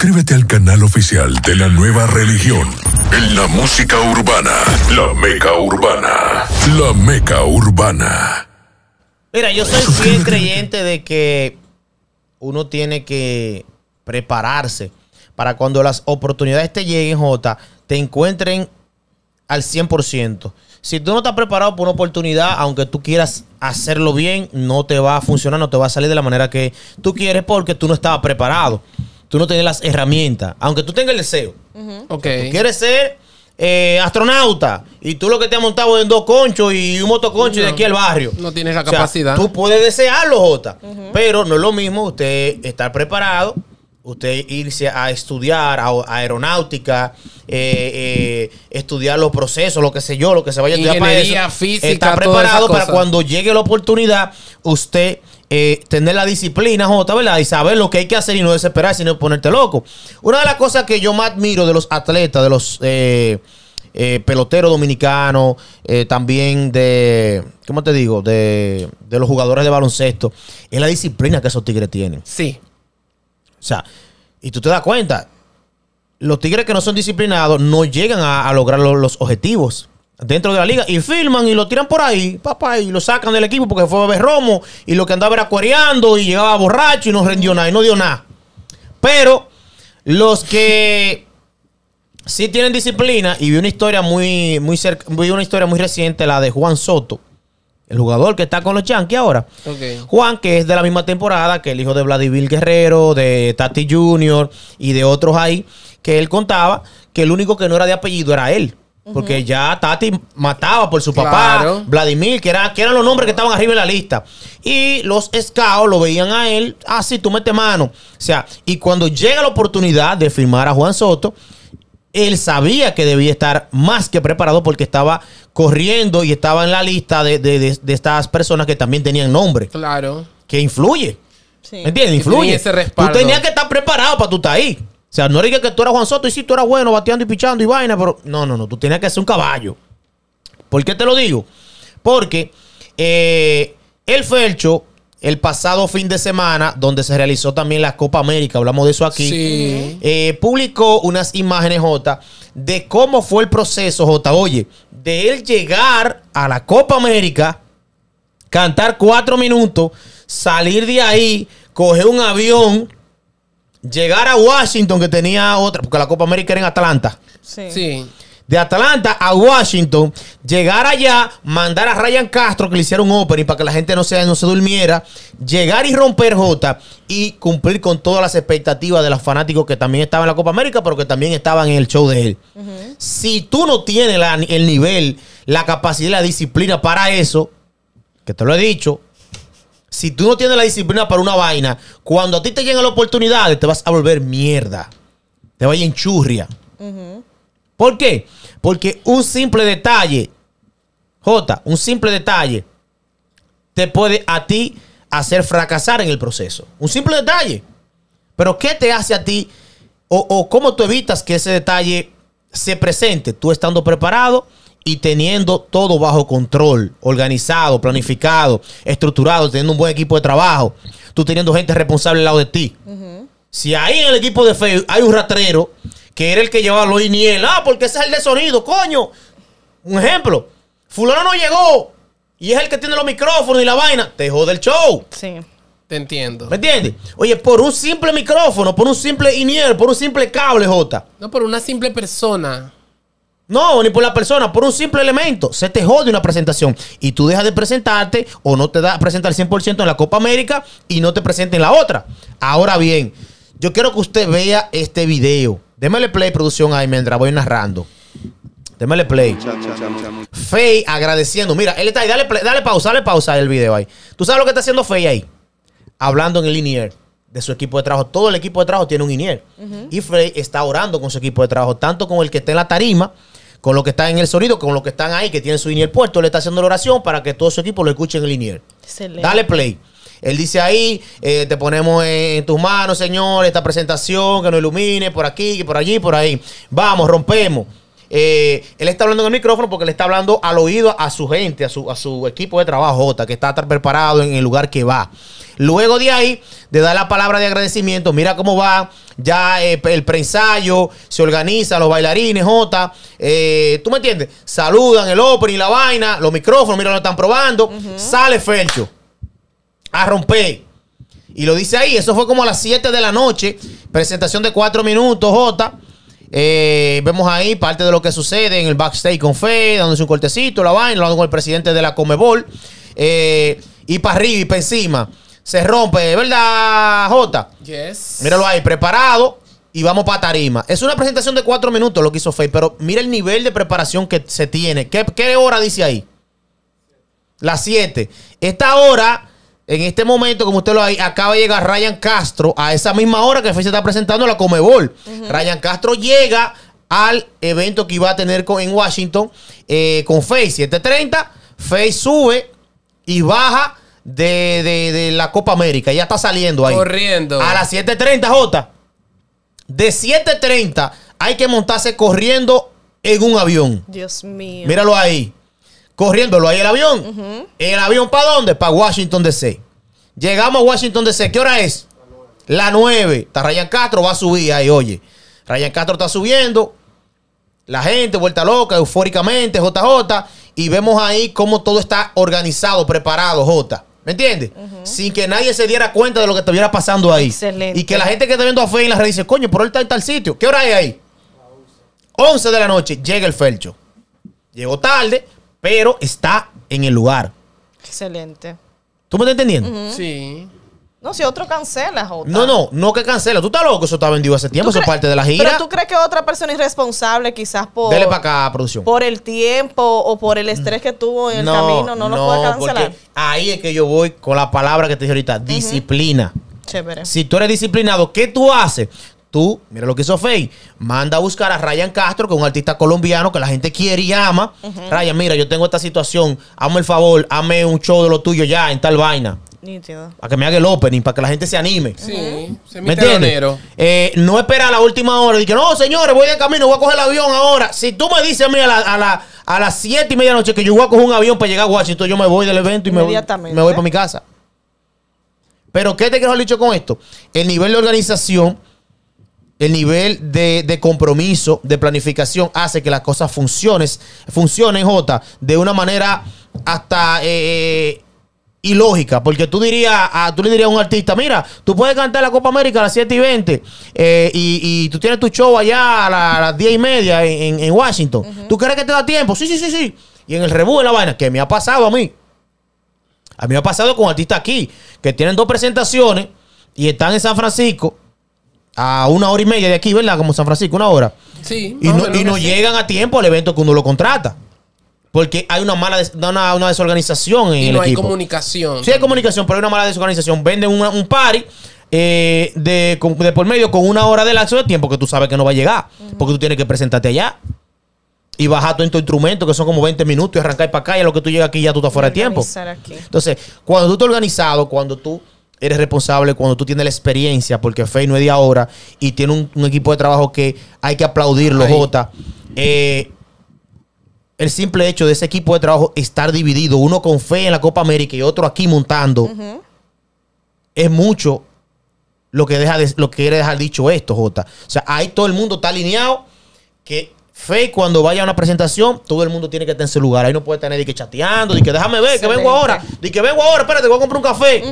Suscríbete al canal oficial de la nueva religión. En la música urbana. La Meca Urbana. La Meca Urbana. Mira, yo soy fiel creyente de que uno tiene que prepararse para cuando las oportunidades te lleguen, J, te encuentren al 100%. Si tú no estás preparado por una oportunidad, aunque tú quieras hacerlo bien, no te va a funcionar, no te va a salir de la manera que tú quieres porque tú no estabas preparado tú no tienes las herramientas, aunque tú tengas el deseo. Ok. tú quieres ser eh, astronauta y tú lo que te has montado en dos conchos y un motoconcho y de aquí al barrio. No tienes la capacidad. tú puedes desearlo, Jota, pero no es lo mismo usted estar preparado Usted irse a estudiar aeronáutica, eh, eh, estudiar los procesos, lo que sé yo, lo que se vaya a estudiar para eso. Física, está preparado para cuando llegue la oportunidad, usted eh, tener la disciplina, Jota, ¿verdad? Y saber lo que hay que hacer y no desesperar, sino ponerte loco. Una de las cosas que yo más admiro de los atletas, de los peloteros dominicanos, también de, ¿cómo te digo? De, de los jugadores de baloncesto, es la disciplina que esos tigres tienen. Sí. O sea, y tú te das cuenta, los tigres que no son disciplinados no llegan a, lograr los objetivos dentro de la liga y filman y lo tiran por ahí, papá, y lo sacan del equipo porque fue a ver romo y lo que andaba era y llegaba borracho y no rendió nada y no dio nada. Pero los que sí tienen disciplina y vi una historia muy, muy cerca, vi una historia muy reciente, la de Juan Soto, el jugador que está con los Yankees ahora. Juan, que es de la misma temporada que el hijo de Vladimir Guerrero, de Tati Jr. y de otros ahí, que él contaba que el único que no era de apellido era él. Porque ya Tati mataba por su papá, Vladimir, que, era, eran los nombres que estaban arriba en la lista. Y los scouts lo veían a él, así ah, tú mete mano. O sea, y cuando llega la oportunidad de firmar a Juan Soto, él sabía que debía estar más que preparado porque estaba corriendo y estaba en la lista de, estas personas que también tenían nombre. Claro. Que influye. ¿Me ¿Entiendes? Influye. Ese tú tenías que estar preparado para tú estar ahí. O sea, no digas que tú eras Juan Soto y sí, tú eras bueno bateando y pichando y vaina, pero no, no, no, tú tenías que ser un caballo. ¿Por qué te lo digo? Porque eh, el Felcho el pasado fin de semana, donde se realizó también la Copa América, hablamos de eso aquí, eh, publicó unas imágenes, J, de cómo fue el proceso, J, oye, de él llegar a la Copa América, cantar cuatro minutos, salir de ahí, coger un avión, llegar a Washington, que tenía otra, porque la Copa América era en Atlanta. Sí. sí de Atlanta a Washington, llegar allá, mandar a Ryan Castro que le hicieron un opening para que la gente no se, no se durmiera, llegar y romper J y cumplir con todas las expectativas de los fanáticos que también estaban en la Copa América, pero que también estaban en el show de él. Si tú no tienes el nivel, la capacidad y la disciplina para eso, que te lo he dicho, si tú no tienes la disciplina para una vaina, cuando a ti te llega las oportunidades, te vas a volver mierda. Te vas a enchurria. ¿Por qué? Porque un simple detalle, J, un simple detalle te puede a ti hacer fracasar en el proceso. Un simple detalle. Pero ¿qué te hace a ti o, cómo tú evitas que ese detalle se presente? Tú estando preparado y teniendo todo bajo control, organizado, planificado, estructurado, teniendo un buen equipo de trabajo, tú teniendo gente responsable al lado de ti. Si ahí en el equipo de Facebook hay un ratrero que era el que llevaba los Iniel. Ah, porque ese es el de sonido, coño. Un ejemplo. Fulano no llegó y es el que tiene los micrófonos y la vaina. Te jode el show. Sí. Te entiendo. ¿Me entiendes? Oye, por un simple micrófono, por un simple Iniel, por un simple cable, Jota. No, por una simple persona. No, ni por la persona, por un simple elemento. Se te jode una presentación. Y tú dejas de presentarte o no te da a presentar 100% en la Copa América y no te presenta en la otra. Ahora bien, yo quiero que usted vea este video. Démele play, producción, ahí mientras voy narrando. Démele play. Fey agradeciendo. Mira, él está ahí. Dale, dale pausa, dale pausa el video ahí. ¿Tú sabes lo que está haciendo Fey ahí? Hablando en el linear de su equipo de trabajo. Todo el equipo de trabajo tiene un INIER. Y Frey está orando con su equipo de trabajo, tanto con el que está en la tarima, con lo que está en el sonido, con los que están ahí, que tienen su INIER puesto. Le está haciendo la oración para que todo su equipo lo escuche en el INIER. Dale play. Él dice ahí, eh, te ponemos en tus manos, Señor, esta presentación, que nos ilumine por aquí, por allí, por ahí. Vamos, rompemos. Eh, él está hablando en el micrófono porque le está hablando al oído a su gente, a su, a su equipo de trabajo, J, que está preparado en el lugar que va. Luego de ahí, de dar la palabra de agradecimiento, mira cómo va. Ya eh, el preensayo se organiza, los bailarines, J. ¿Tú me entiendes? Saludan el opening, la vaina, los micrófonos, mira, lo están probando. Sale Felcho a romper. Y lo dice ahí, eso fue como a las 7 de la noche, presentación de 4 minutos, J. Eh, vemos ahí parte de lo que sucede en el backstage con Fede, dándose un cortecito, la vaina, hablando con el presidente de la Comebol. Eh, y para arriba y para encima. Se rompe, ¿verdad, Jota? Yes. Míralo ahí, preparado y vamos para tarima. Es una presentación de cuatro minutos lo que hizo Faye, pero mira el nivel de preparación que se tiene. ¿Qué, qué hora dice ahí? Las 7. Esta hora en este momento, como usted lo hay, acaba de llegar Ryan Castro a esa misma hora que se está presentando la Comebol. Ryan Castro llega al evento que iba a tener con, en Washington eh, con Face 730. Face sube y baja de, de, la Copa América. Ya está saliendo ahí. Corriendo. A las 7.30, J. De 7.30 hay que montarse corriendo en un avión. Dios mío. Míralo ahí corriéndolo ahí el avión. ¿El avión para dónde? Para Washington DC. Llegamos a Washington DC. ¿Qué hora es? La 9. Está Ryan Castro, va a subir ahí, oye. Ryan Castro está subiendo. La gente vuelta loca, eufóricamente, JJ. Y vemos ahí cómo todo está organizado, preparado, J. ¿Me entiendes? Sin que nadie se diera cuenta de lo que estuviera pasando ahí. Y que la gente que está viendo a Fe en las redes dice, coño, pero él está en tal sitio. ¿Qué hora hay ahí? 11 de la noche. Llega el Felcho. Llegó tarde, pero está en el lugar. Excelente. ¿Tú me estás entendiendo? Sí. No, si otro cancela, Jota. No, no, no que cancela. Tú estás loco, eso está vendido hace tiempo, eso es parte de la gira. Pero tú crees que otra persona irresponsable, quizás por. Dele para acá, producción. Por el tiempo o por el estrés que tuvo en el camino, no, no lo puede cancelar. Ahí es que yo voy con la palabra que te dije ahorita: disciplina. Chévere. Si tú eres disciplinado, ¿qué tú haces? Tú, mira lo que hizo Faye, manda a buscar a Ryan Castro, que es un artista colombiano que la gente quiere y ama. Ryan, mira, yo tengo esta situación, hazme el favor, hazme un show de lo tuyo ya en tal vaina. a Para que me haga el opening, para que la gente se anime. Sí, se me entiendes? Eh, no espera la última hora. Dije, no, señores, voy de camino, voy a coger el avión ahora. Si tú me dices a mí a, las 7 y media de noche que yo voy a coger un avión para llegar a Washington, yo me voy del evento y me voy, me voy para mi casa. Pero, ¿qué te quiero dicho con esto? El nivel de organización el nivel de, compromiso, de planificación, hace que las cosas funcionen, funcionen, J, de una manera hasta eh, eh, ilógica. Porque tú dirías, tú le dirías a un artista, mira, tú puedes cantar la Copa América a las 7 y 20 eh, y, tú tienes tu show allá a, las 10 y media en, Washington. ¿Tú crees que te da tiempo? Sí, sí, sí, sí. Y en el rebú de la vaina, que me ha pasado a mí. A mí me ha pasado con artistas aquí, que tienen dos presentaciones y están en San Francisco a una hora y media de aquí, ¿verdad? Como San Francisco, una hora. Sí. Y no, y no llegan a tiempo al evento que uno lo contrata. Porque hay una mala una, desorganización en y no el equipo. No hay comunicación. Sí, hay comunicación, pero hay una mala desorganización. Venden un party eh, de, por medio con una hora de lapso de tiempo que tú sabes que no va a llegar. Porque tú tienes que presentarte allá y bajar tu, tu instrumento, que son como 20 minutos, y arrancar para acá. Y a lo que tú llegas aquí ya tú estás fuera de tiempo. Entonces, cuando tú estás organizado, cuando tú eres responsable cuando tú tienes la experiencia, porque Fey no es de ahora y tiene un, equipo de trabajo que hay que aplaudirlo, Jota. Eh, el simple hecho de ese equipo de trabajo estar dividido, uno con fe en la Copa América y otro aquí montando, es mucho lo que, deja lo que quiere dejar dicho esto, Jota. O sea, ahí todo el mundo está alineado que Fey, cuando vaya a una presentación, todo el mundo tiene que estar en su lugar. Ahí no puede tener de que chateando, de que déjame ver, que vengo ahora, de que vengo ahora, espérate, voy a comprar un café.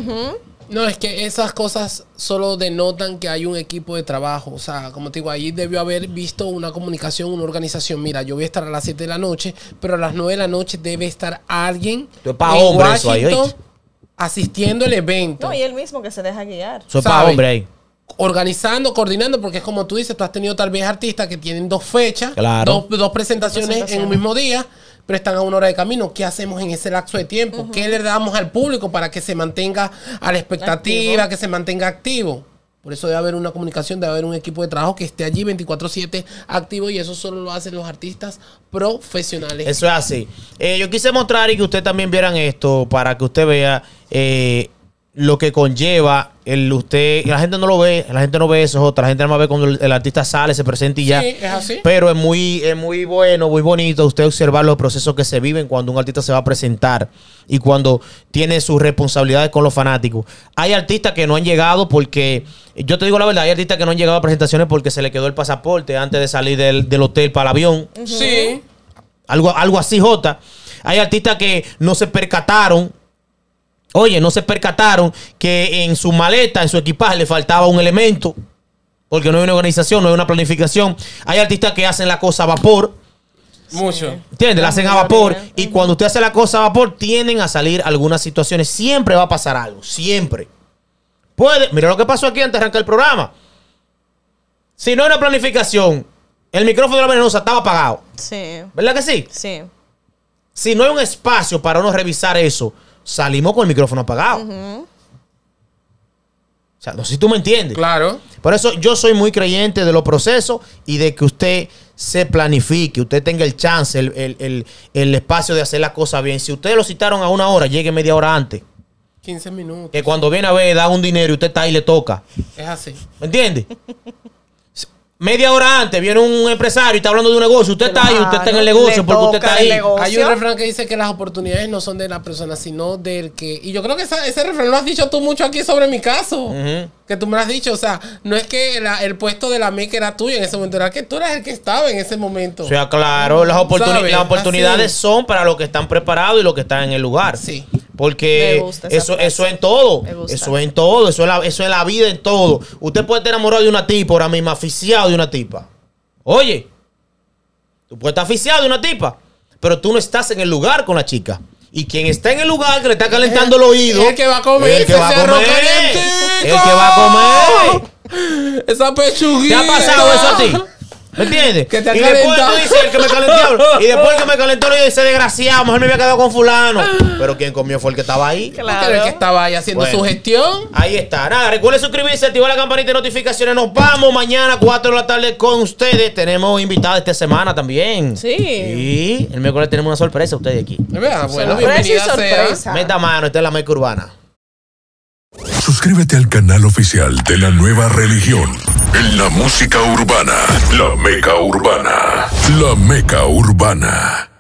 No, es que esas cosas solo denotan que hay un equipo de trabajo. O sea, como te digo, ahí debió haber visto una comunicación, una organización. Mira, yo voy a estar a las 7 de la noche, pero a las 9 de la noche debe estar alguien hombre, asistiendo al evento. No, y él mismo que se deja guiar. Soy para hombre ahí organizando, coordinando, porque es como tú dices, tú has tenido tal vez artistas que tienen dos fechas, dos, presentaciones en un mismo día, pero están a una hora de camino. ¿Qué hacemos en ese lapso de tiempo? ¿Qué le damos al público para que se mantenga a la expectativa, que se mantenga activo? Por eso debe haber una comunicación, debe haber un equipo de trabajo que esté allí 24/7 activo y eso solo lo hacen los artistas profesionales. Eso es así. Eh, yo quise mostrar y que ustedes también vieran esto para que usted vea eh, lo que conlleva el usted. La gente no lo ve, la gente no ve eso, La gente nada más ve cuando el, artista sale, se presenta y ya. Sí, es así. Pero es muy, muy bueno, muy bonito usted observar los procesos que se viven cuando un artista se va a presentar y cuando tiene sus responsabilidades con los fanáticos. Hay artistas que no han llegado porque, yo te digo la verdad, hay artistas que no han llegado a presentaciones porque se le quedó el pasaporte antes de salir del, hotel para el avión. Sí. Algo, algo así, Jota. Hay artistas que no se percataron Oye, no se percataron que en su maleta, en su equipaje, le faltaba un elemento. Porque no hay una organización, no hay una planificación. Hay artistas que hacen la cosa a vapor. Mucho. ¿Entiendes? La hacen a vapor. Y cuando usted hace la cosa a vapor, tienden a salir algunas situaciones. Siempre va a pasar algo. Siempre. Puede. Mira lo que pasó aquí antes de arrancar el programa. Si no hay una planificación, el micrófono de la venenosa estaba apagado. Sí. ¿Verdad que sí? Sí. Si no hay un espacio para uno revisar eso, salimos con el micrófono apagado. O sea, no sé si tú me entiendes. Claro. Por eso yo soy muy creyente de los procesos y de que usted se planifique, usted tenga el chance, el, espacio de hacer las cosas bien. Si ustedes lo citaron a una hora, llegue media hora antes. 15 minutos. Que cuando viene a ver, da un dinero y usted está ahí y le toca. Es así. ¿Me entiendes? Media hora antes viene un empresario y está hablando de un negocio. Usted está ahí, usted está en el negocio porque usted está ahí. Hay un refrán que dice que las oportunidades no son de la persona, sino del que. Y yo creo que ese refrán lo has dicho tú mucho aquí sobre mi caso. Que tú me lo has dicho. O sea, no es que el puesto de la MEC era tuyo en ese momento, era que tú eras el que estaba en ese momento. O sea, claro, las, oportunidades son para los que están preparados y los que están en el lugar. Sí. Porque eso, eso es en todo. Eso es en todo. Eso es, la, eso es la vida en todo. Usted puede estar enamorado de una tipa ahora mismo, aficiado de una tipa. Oye, tú puedes estar aficiado de una tipa, pero tú no estás en el lugar con la chica. Y quien está en el lugar que le está calentando el, oído. El que va a comer. El que va a comer. El que va a comer. Esa pechuguita. ¿Te ha pasado eso a ti? ¿Me entiendes? y después tú dices el que me calentó. y después el que me calentó, yo dice desgraciado, mejor me había quedado con fulano. Pero quien comió fue el que estaba ahí. Claro. El que estaba ahí haciendo su gestión. Ahí está. Nada, recuerden suscribirse, activar la campanita de notificaciones. Nos vamos mañana, a 4 de la tarde, con ustedes. Tenemos invitados esta semana también. Sí. Y el miércoles tenemos una sorpresa ustedes aquí. Eh, bueno, bienvenida sorpresa. Meta mano, esta es la meca urbana. Suscríbete al canal oficial de la nueva religión. En la música urbana, la meca urbana, la meca urbana.